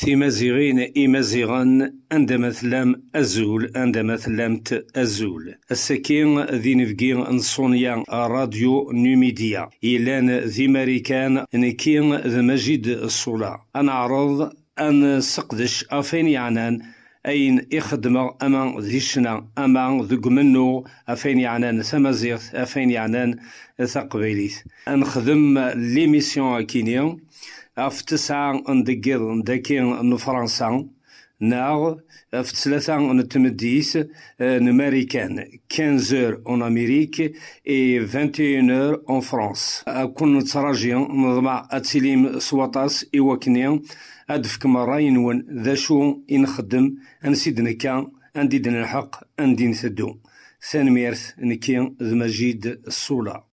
في تيمازيغين إمازيغان عندما ثلام أزول عندما ثلامت أزول السكين ذي نفقين نصونيا راديو نوميديا إلان ذي ماريكان نكين ذي مجيد الصلاة أنعرض أن سقدش أفين يعنان أين إخدمة أما ذيشنا أما ذي منو أفين يعنان ثمازيغت أفين يعنان ثقبيليت أنخدم ليميسيون أكينيون افتسع ان تسعة ندقر نداكي فرنسا ناغ في ثلاثة نتمديس آه، نماريكان 15 اور ان امريك اي 21 اور ان فرانس كون نتراجي نضمع اتسليم سواطاس ايوكني ادفك مرة ينون ذا شو كان ان ديدنا الحق ان دين نثدو ثانميرث نكي ذ مجيد الصوله